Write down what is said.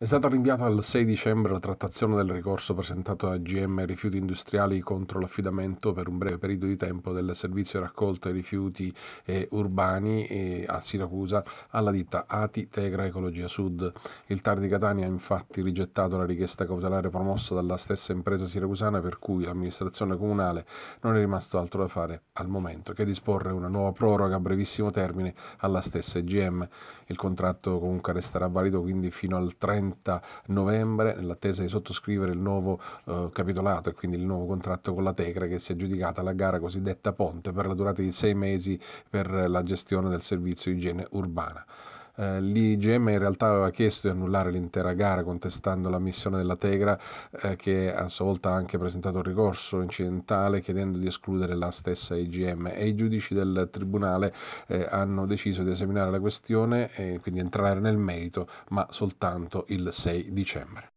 È stata rinviata al 6 dicembre la trattazione del ricorso presentato a GM Rifiuti Industriali contro l'affidamento per un breve periodo di tempo del servizio raccolta rifiuti eh, urbani eh, a Siracusa alla ditta ATI Tegra Ecologia Sud. Il TAR di Catania ha infatti rigettato la richiesta cautelare promossa dalla stessa impresa siracusana per cui l'amministrazione comunale non è rimasto altro da fare al momento che disporre una nuova proroga a brevissimo termine alla stessa GM. Il contratto comunque resterà valido quindi fino al 30 30 novembre, nell'attesa di sottoscrivere il nuovo eh, capitolato e quindi il nuovo contratto con la Tecra che si è giudicata la gara cosiddetta Ponte per la durata di sei mesi per la gestione del servizio igiene urbana. Eh, L'IGM in realtà aveva chiesto di annullare l'intera gara contestando l'ammissione della Tegra eh, che a sua volta ha anche presentato un ricorso incidentale chiedendo di escludere la stessa IGM e i giudici del Tribunale eh, hanno deciso di esaminare la questione e quindi entrare nel merito ma soltanto il 6 dicembre.